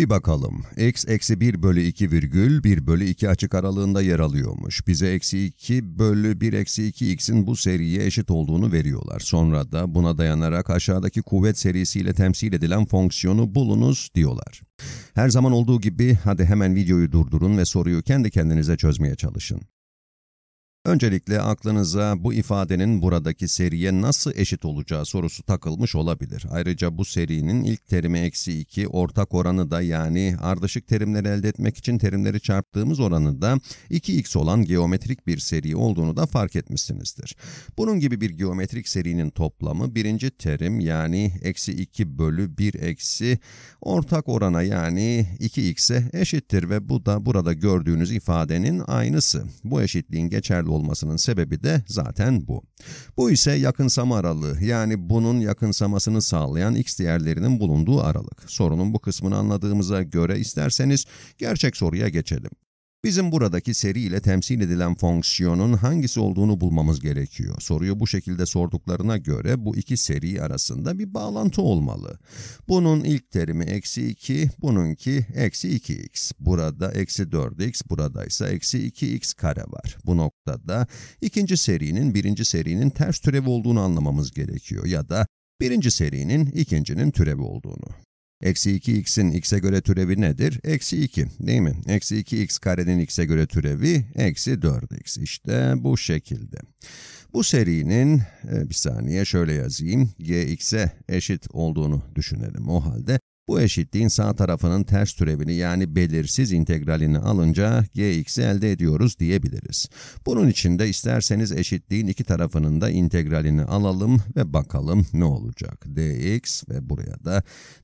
Bir bakalım. X eksi 1 bölü 2 virgül 1 bölü 2 açık aralığında yer alıyormuş. Bize eksi 2 bölü 1 eksi 2 x'in bu seriye eşit olduğunu veriyorlar. Sonra da buna dayanarak aşağıdaki kuvvet serisiyle temsil edilen fonksiyonu bulunuz diyorlar. Her zaman olduğu gibi hadi hemen videoyu durdurun ve soruyu kendi kendinize çözmeye çalışın. Öncelikle aklınıza bu ifadenin buradaki seriye nasıl eşit olacağı sorusu takılmış olabilir. Ayrıca bu serinin ilk terimi eksi 2 ortak oranı da yani ardışık terimleri elde etmek için terimleri çarptığımız oranı da 2x olan geometrik bir seri olduğunu da fark etmişsinizdir. Bunun gibi bir geometrik serinin toplamı birinci terim yani eksi 2 bölü 1 eksi ortak orana yani 2x'e eşittir ve bu da burada gördüğünüz ifadenin aynısı. Bu eşitliğin geçerli olmasının sebebi de zaten bu. Bu ise yakınsama aralığı yani bunun yakınsamasını sağlayan x değerlerinin bulunduğu aralık. Sorunun bu kısmını anladığımıza göre isterseniz gerçek soruya geçelim. Bizim buradaki seri ile temsil edilen fonksiyonun hangisi olduğunu bulmamız gerekiyor. Soruyu bu şekilde sorduklarına göre bu iki seri arasında bir bağlantı olmalı. Bunun ilk terimi eksi 2, bununki eksi 2x. Burada eksi 4x, burada ise eksi 2x kare var. Bu noktada ikinci serinin birinci serinin ters türevi olduğunu anlamamız gerekiyor ya da birinci serinin ikincinin türevi olduğunu. Eksi 2x'in x'e göre türevi nedir? Eksi 2 değil mi? Eksi 2x karenin x'e göre türevi eksi 4x. İşte bu şekilde. Bu serinin e, bir saniye şöyle yazayım. gx'e eşit olduğunu düşünelim o halde. Bu eşitliğin sağ tarafının ters türevini yani belirsiz integralini alınca gx'i elde ediyoruz diyebiliriz. Bunun için de isterseniz eşitliğin iki tarafının da integralini alalım ve bakalım ne olacak. dx ve buraya da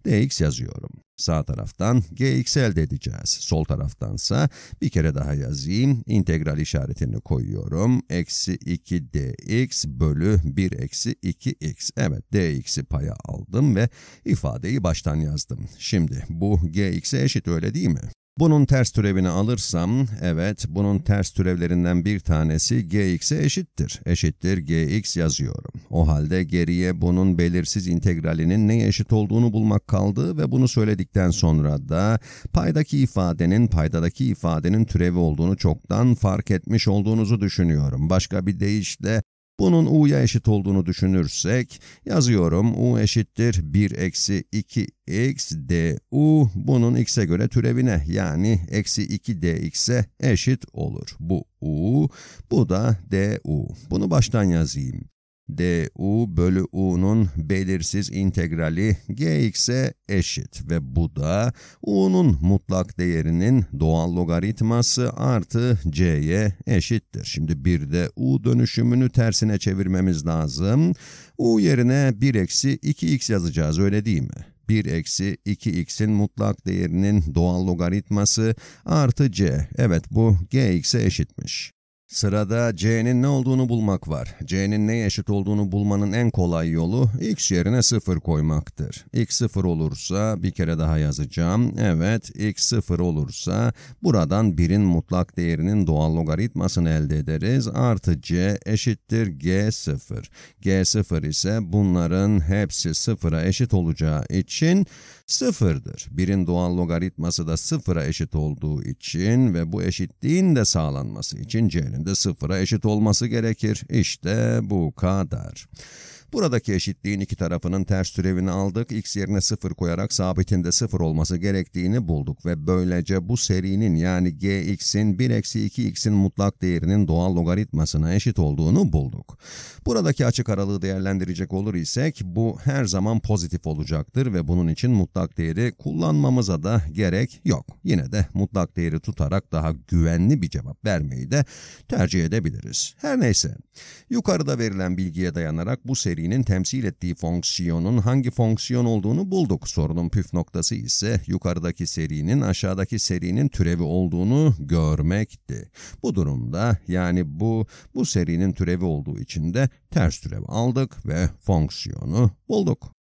dx yazıyorum. Sağ taraftan gx elde edeceğiz. Sol taraftansa bir kere daha yazayım. İntegral işaretini koyuyorum. Eksi 2 dx bölü 1 eksi 2x. Evet dx'i paya aldım ve ifadeyi baştan yazdım. Şimdi bu gx'e eşit öyle değil mi? Bunun ters türevini alırsam, evet bunun ters türevlerinden bir tanesi gx'e eşittir. Eşittir gx yazıyorum. O halde geriye bunun belirsiz integralinin neye eşit olduğunu bulmak kaldı ve bunu söyledikten sonra da paydaki ifadenin paydadaki ifadenin türevi olduğunu çoktan fark etmiş olduğunuzu düşünüyorum. Başka bir deyişle bunun u'ya eşit olduğunu düşünürsek yazıyorum u eşittir 1 eksi 2 x du bunun x'e göre türevine yani eksi 2 dx'e eşit olur. Bu u bu da du. Bunu baştan yazayım du bölü u'nun belirsiz integrali gx'e eşit ve bu da u'nun mutlak değerinin doğal logaritması artı c'ye eşittir. Şimdi bir de u dönüşümünü tersine çevirmemiz lazım. u yerine 1 eksi 2x yazacağız öyle değil mi? 1 eksi 2x'in mutlak değerinin doğal logaritması artı c. Evet bu gx'e eşitmiş. Sırada C'nin ne olduğunu bulmak var. C'nin neye eşit olduğunu bulmanın en kolay yolu x yerine 0 koymaktır. x 0 olursa bir kere daha yazacağım. Evet x 0 olursa buradan 1'in mutlak değerinin doğal logaritmasını elde ederiz. Artı C eşittir G 0. G 0 ise bunların hepsi 0'a eşit olacağı için 0'dır. 1'in doğal logaritması da 0'a eşit olduğu için ve bu eşitliğin de sağlanması için C'nin de sıfıra eşit olması gerekir. İşte bu kadar. Buradaki eşitliğin iki tarafının ters türevini aldık, x yerine 0 koyarak sabitin de 0 olması gerektiğini bulduk ve böylece bu serinin yani gx'in 1 eksi 2x'in mutlak değerinin doğal logaritmasına eşit olduğunu bulduk. Buradaki açık aralığı değerlendirecek olur isek bu her zaman pozitif olacaktır ve bunun için mutlak değeri kullanmamıza da gerek yok. Yine de mutlak değeri tutarak daha güvenli bir cevap vermeyi de tercih edebiliriz. Her neyse, yukarıda verilen bilgiye dayanarak bu seri içeriğinin temsil ettiği fonksiyonun hangi fonksiyon olduğunu bulduk. Sorunun püf noktası ise yukarıdaki serinin aşağıdaki serinin türevi olduğunu görmekti. Bu durumda yani bu bu serinin türevi olduğu için de ters türev aldık ve fonksiyonu bulduk.